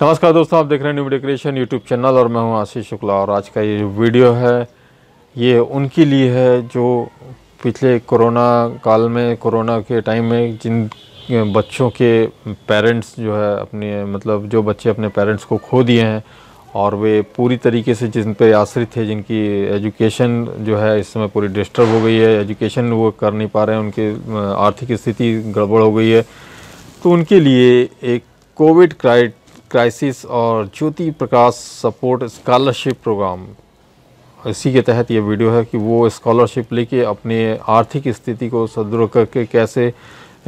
नमस्कार दोस्तों आप देख रहे हैं न्यू डेकोरेशन यूट्यूब चैनल और मैं हूं आशीष शुक्ला और आज का ये वीडियो है ये उनके लिए है जो पिछले कोरोना काल में कोरोना के टाइम में जिन बच्चों के पेरेंट्स जो है अपने मतलब जो बच्चे अपने पेरेंट्स को खो दिए हैं और वे पूरी तरीके से जिन पर आश्रित है जिनकी एजुकेशन जो है इस समय पूरी डिस्टर्ब हो गई है एजुकेशन वो कर नहीं पा रहे हैं उनकी आर्थिक स्थिति गड़बड़ हो गई है तो उनके लिए एक कोविड क्राइट क्राइसिस और Jyoti Prakash support scholarship programme इसी के तहत ये वीडियो है कि वो स्कॉलरशिप लेके अपने आर्थिक स्थिति को सुदृढ़ करके कैसे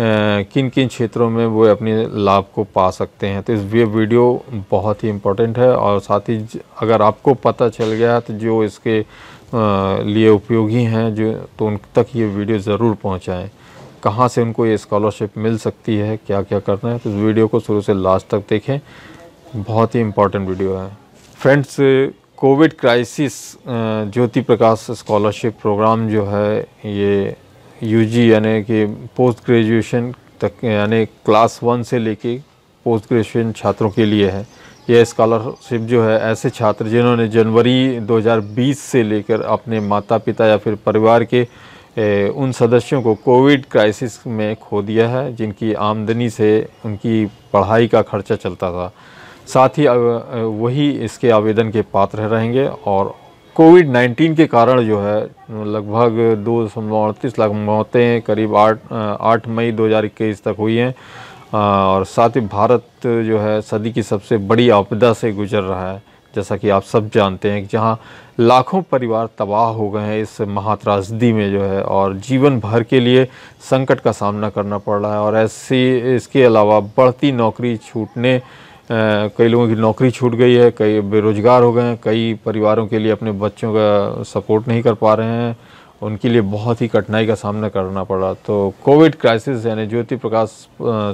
किन किन क्षेत्रों में वो अपने लाभ को पा सकते हैं तो इस वे वीडियो बहुत ही इम्पोर्टेंट है और साथ ही अगर आपको पता चल गया तो जो इसके लिए उपयोगी हैं जो तो उन तक ये वीडियो ज़रूर पहुँचाएँ कहाँ से उनको ये स्कॉलरशिप मिल सकती है क्या क्या करना है तो इस वीडियो को शुरू से लास्ट तक देखें बहुत ही इम्पॉर्टेंट वीडियो है friends Covid crisis Jyoti Prakash scholarship programme जो है ये यूजी यानी कि पोस्ट ग्रेजुएशन तक यानी क्लास वन से लेके पोस्ट ग्रेजुएशन छात्रों के लिए है यह स्कॉलरशिप जो है ऐसे छात्र जिन्होंने जनवरी 2020 से लेकर अपने माता पिता या फिर परिवार के ए, उन सदस्यों को कोविड क्राइसिस में खो दिया है जिनकी आमदनी से उनकी पढ़ाई का खर्चा चलता था साथ ही वही इसके आवेदन के पात्र रहेंगे और कोविड 19 के कारण जो है लगभग दो दशमलव अड़तीस लाख मौतें करीब आठ आठ मई 2021 तक हुई हैं और साथ ही भारत जो है सदी की सबसे बड़ी आपदा से गुजर रहा है जैसा कि आप सब जानते हैं कि जहाँ लाखों परिवार तबाह हो गए हैं इस महात्रासदी में जो है और जीवन भर के लिए संकट का सामना करना पड़ रहा है और ऐसी इसके अलावा बढ़ती नौकरी छूटने कई लोगों की नौकरी छूट गई है कई बेरोज़गार हो गए हैं कई परिवारों के लिए अपने बच्चों का सपोर्ट नहीं कर पा रहे हैं उनके लिए बहुत ही कठिनाई का सामना करना पड़ा तो कोविड क्राइसिस यानी Jyoti Prakash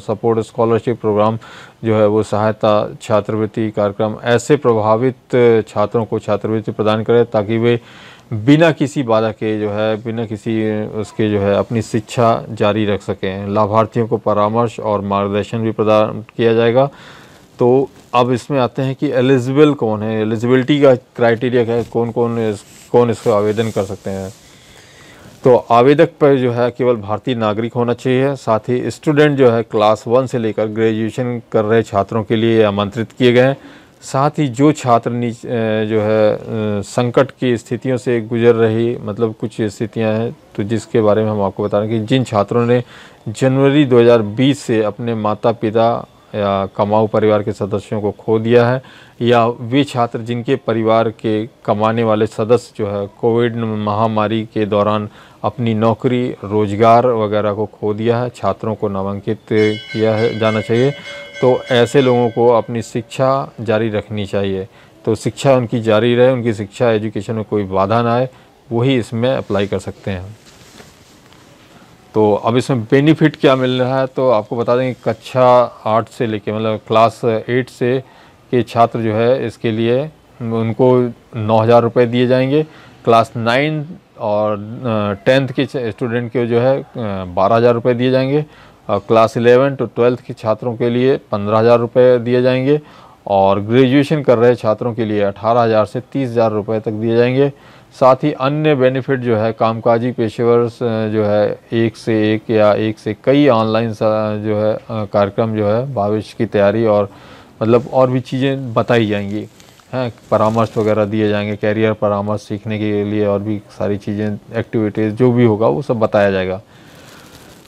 support scholarship programme जो है वो सहायता छात्रवृत्ति कार्यक्रम ऐसे प्रभावित छात्रों को छात्रवृत्ति प्रदान करे ताकि वे बिना किसी बाधा के जो है बिना किसी उसके जो है अपनी शिक्षा जारी रख सकें लाभार्थियों को परामर्श और मार्गदर्शन भी प्रदान किया जाएगा तो अब इसमें आते हैं कि एलिजिबल कौन है एलिजिबिलिटी का क्राइटेरिया क्या है कौन कौन कौन इसका आवेदन कर सकते हैं तो आवेदक पर जो है केवल भारतीय नागरिक होना चाहिए साथ ही स्टूडेंट जो है क्लास वन से लेकर ग्रेजुएशन कर रहे छात्रों के लिए आमंत्रित किए गए हैं साथ ही जो छात्र जो है संकट की स्थितियों से गुजर रही मतलब कुछ स्थितियां हैं तो जिसके बारे में हम आपको बता रहे हैं कि जिन छात्रों ने जनवरी 2020 से अपने माता पिता या कमाऊ परिवार के सदस्यों को खो दिया है या वे छात्र जिनके परिवार के कमाने वाले सदस्य जो है कोविड महामारी के दौरान अपनी नौकरी रोजगार वगैरह को खो दिया है छात्रों को नामांकित किया है जाना चाहिए तो ऐसे लोगों को अपनी शिक्षा जारी रखनी चाहिए तो शिक्षा उनकी जारी रहे उनकी शिक्षा एजुकेशन में कोई बाधा ना आए वही इसमें अप्लाई कर सकते हैं तो अब इसमें बेनिफिट क्या मिल रहा है तो आपको बता दें कक्षा आठ से लेके मतलब क्लास एट से के छात्र जो है इसके लिए उनको नौ हज़ार रुपये दिए जाएंगे क्लास नाइन और टेंथ के स्टूडेंट के जो है बारह हज़ार रुपये दिए जाएंगे और क्लास इलेवन टू ट्वेल्थ के छात्रों के लिए पंद्रह हज़ार रुपये दिए जाएंगे और ग्रेजुएशन कर रहे छात्रों के लिए अठारह हज़ार से तीस हज़ार रुपये तक दिए जाएंगे साथ ही अन्य बेनिफिट जो है कामकाजी पेशेवर जो है एक से एक या एक से कई ऑनलाइन जो है कार्यक्रम जो है भविष्य की तैयारी और मतलब और भी चीज़ें बताई जाएंगी हैं परामर्श वगैरह दिए जाएंगे कैरियर परामर्श सीखने के लिए और भी सारी चीज़ें एक्टिविटीज़ जो भी होगा वो सब बताया जाएगा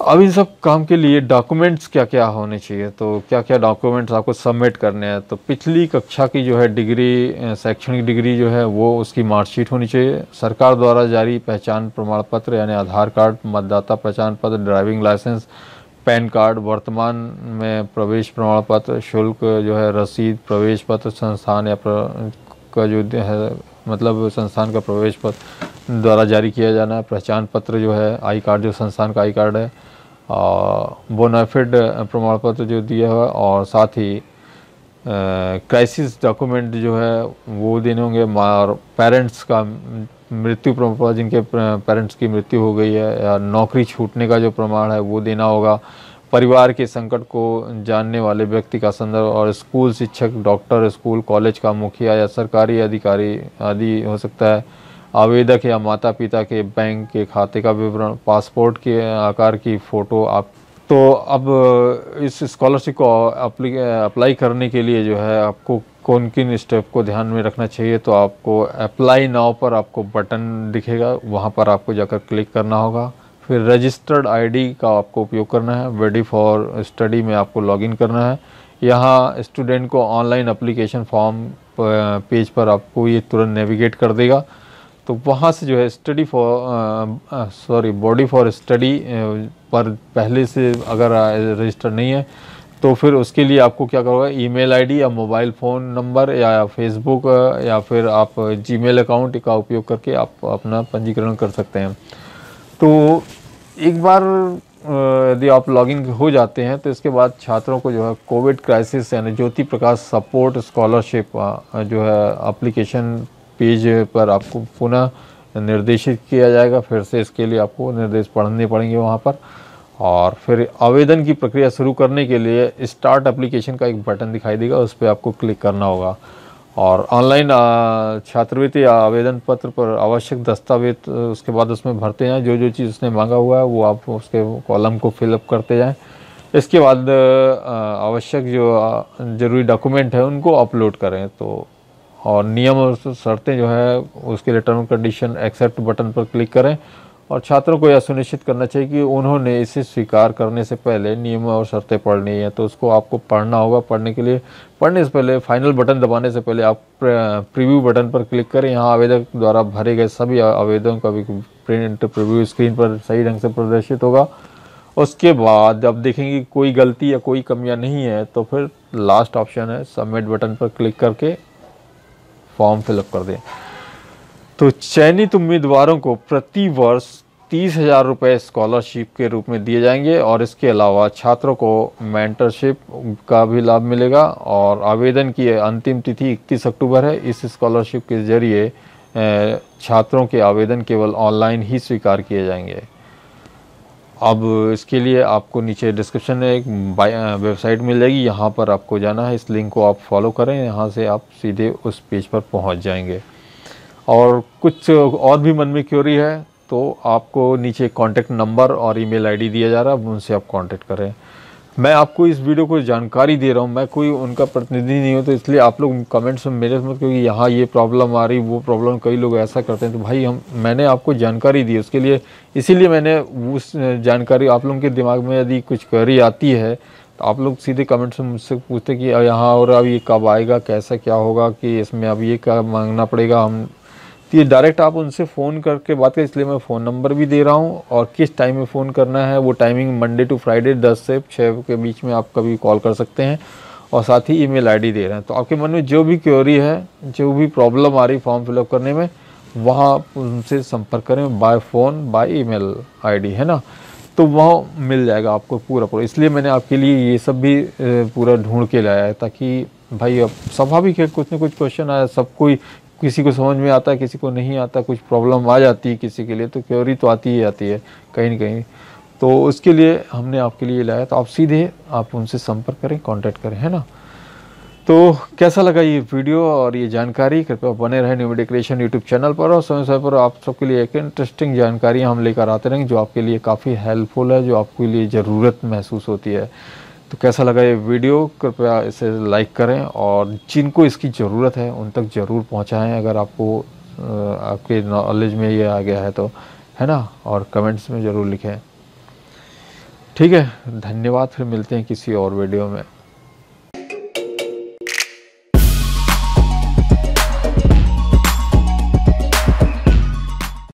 अब इन सब काम के लिए डॉक्यूमेंट्स क्या क्या होने चाहिए तो क्या क्या डॉक्यूमेंट्स आपको सबमिट करने हैं तो पिछली कक्षा की जो है डिग्री शैक्षणिक डिग्री जो है वो उसकी मार्कशीट होनी चाहिए सरकार द्वारा जारी पहचान प्रमाण पत्र यानी आधार कार्ड मतदाता पहचान पत्र ड्राइविंग लाइसेंस पैन कार्ड वर्तमान में प्रवेश प्रमाण पत्र शुल्क जो है रसीद प्रवेश पत्र संस्थान या प्र... का जो है मतलब संस्थान का प्रवेश पत्र द्वारा जारी किया जाना है पहचान पत्र जो है आई कार्ड जो संस्थान का आई कार्ड है बोनाफिड uh, प्रमाण पत्र जो दिया हुआ और साथ ही क्राइसिस uh, डॉक्यूमेंट जो है वो देने होंगे और पेरेंट्स का मृत्यु प्रमाण पत्र जिनके पेरेंट्स uh, की मृत्यु हो गई है या नौकरी छूटने का जो प्रमाण है वो देना होगा परिवार के संकट को जानने वाले व्यक्ति का संदर्भ और स्कूल शिक्षक डॉक्टर स्कूल कॉलेज का मुखिया या सरकारी अधिकारी आदि हो सकता है आवेदक या माता पिता के बैंक के खाते का विवरण पासपोर्ट के आकार की फ़ोटो आप तो अब इस स्कॉलरशिप को अप्लाई करने के लिए जो है आपको कौन किन स्टेप को ध्यान में रखना चाहिए तो आपको अप्लाई नाव पर आपको बटन दिखेगा वहाँ पर आपको जाकर क्लिक करना होगा फिर रजिस्टर्ड आईडी का आपको उपयोग करना है वेडी फॉर स्टडी में आपको लॉगिन करना है यहाँ स्टूडेंट को ऑनलाइन अप्लीकेशन फॉर्म पेज पर आपको ये तुरंत नेविगेट कर देगा तो वहाँ से जो है study for sorry buddy for study पर पहले से अगर रजिस्टर uh, नहीं है तो फिर उसके लिए आपको क्या करोगे ईमेल आईडी या मोबाइल फ़ोन नंबर या फेसबुक uh, या फिर आप जीमेल uh, अकाउंट का उपयोग करके आप अपना पंजीकरण कर सकते हैं तो एक बार यदि आप लॉगिन हो जाते हैं तो इसके बाद छात्रों को जो है कोविड क्राइसिस यानी ज्योति प्रकाश सपोर्ट स्कॉलरशिप जो है एप्लीकेशन पेज पर आपको पुनः निर्देशित किया जाएगा फिर से इसके लिए आपको निर्देश पढ़ने पड़ेंगे वहाँ पर और फिर आवेदन की प्रक्रिया शुरू करने के लिए स्टार्ट एप्लीकेशन का एक बटन दिखाई देगा उस पर आपको क्लिक करना होगा और ऑनलाइन छात्रवृत्ति आवेदन पत्र पर आवश्यक दस्तावेज उसके बाद उसमें भरते जाएँ जो जो चीज़ उसने मांगा हुआ है वो आप उसके कॉलम को फिलअप करते जाएँ इसके बाद आवश्यक जो ज़रूरी डॉक्यूमेंट है उनको अपलोड करें तो और नियम और शर्तें जो है उसके लिए टर्म कंडीशन एक्सेप्ट बटन पर क्लिक करें और छात्रों को यह सुनिश्चित करना चाहिए कि उन्होंने इसे स्वीकार करने से पहले नियम और शर्तें पढ़नी है तो उसको आपको पढ़ना होगा पढ़ने के लिए पढ़ने से पहले फाइनल बटन दबाने से पहले आप प्रीव्यू बटन पर क्लिक करें यहाँ आवेदक द्वारा भरे गए सभी आवेदनों का भी प्रिंट प्रीव्यू स्क्रीन पर सही ढंग से प्रदर्शित होगा उसके बाद अब देखेंगे कोई गलती या कोई कमियाँ नहीं है तो फिर लास्ट ऑप्शन है सबमिट बटन पर क्लिक करके फॉर्म फिलअप कर दें तो चयनित उम्मीदवारों को प्रति वर्ष तीस हज़ार रुपये स्कॉलरशिप के रूप में दिए जाएंगे और इसके अलावा छात्रों को मेंटरशिप का भी लाभ मिलेगा और आवेदन की अंतिम तिथि इकतीस अक्टूबर है इस स्कॉलरशिप के जरिए छात्रों के आवेदन केवल ऑनलाइन ही स्वीकार किए जाएंगे अब इसके लिए आपको नीचे डिस्क्रिप्शन में एक वेबसाइट मिल जाएगी यहाँ पर आपको जाना है इस लिंक को आप फॉलो करें यहाँ से आप सीधे उस पेज पर पहुँच जाएंगे और कुछ और भी मन में क्योरी है तो आपको नीचे कांटेक्ट नंबर और ईमेल आईडी दिया जा रहा है उनसे आप कांटेक्ट करें मैं आपको इस वीडियो को जानकारी दे रहा हूँ मैं कोई उनका प्रतिनिधि नहीं हूँ तो इसलिए आप लोग कमेंट्स में मेरे मत क्योंकि यहाँ ये प्रॉब्लम आ रही वो प्रॉब्लम कई लोग ऐसा करते हैं तो भाई हम मैंने आपको जानकारी दी उसके लिए इसीलिए मैंने उस जानकारी आप लोगों के दिमाग में यदि कुछ क्वेरी आती है तो आप लोग सीधे कमेंट्स में मुझसे पूछते कि यहाँ और अब ये कब आएगा कैसा क्या होगा कि इसमें अब ये क्या मांगना पड़ेगा हम तो ये डायरेक्ट आप उनसे फ़ोन करके बात करें इसलिए मैं फ़ोन नंबर भी दे रहा हूँ और किस टाइम में फ़ोन करना है वो टाइमिंग मंडे टू फ्राइडे दस से छः के बीच में आप कभी कॉल कर सकते हैं और साथ ही ईमेल आईडी दे रहे हैं तो आपके मन में जो भी क्योरी है जो भी प्रॉब्लम आ रही फॉर्म फिलअप करने में वहाँ उनसे संपर्क करें by phone by email ID है ना तो वह मिल जाएगा आपको पूरा पूरा इसलिए मैंने आपके लिए ये सब भी पूरा ढूंढ के लाया है ताकि भाई अब स्वाभाविक है कुछ ना कुछ क्वेश्चन आया सब कोई किसी को समझ में आता है किसी को नहीं आता कुछ प्रॉब्लम आ जाती है किसी के लिए तो क्योरी तो आती ही आती है कहीं ना कहीं तो उसके लिए हमने आपके लिए लाया तो आप सीधे आप उनसे संपर्क करें कॉन्टैक्ट करें है ना तो कैसा लगा ये वीडियो और ये जानकारी कृपया बने रहें न्यू डेकोरेशन यूट्यूब चैनल पर और समय समय पर आप सबके लिए एक इंटरेस्टिंग जानकारी हम लेकर आते रहेंगे जो आपके लिए काफ़ी हेल्पफुल है जो आपके लिए ज़रूरत महसूस होती है तो कैसा लगा ये वीडियो कृपया इसे लाइक करें और जिनको इसकी ज़रूरत है उन तक ज़रूर पहुँचाएँ अगर आपको आपके नॉलेज में ये आ गया है तो है ना और कमेंट्स में ज़रूर लिखें ठीक है धन्यवाद फिर मिलते हैं किसी और वीडियो में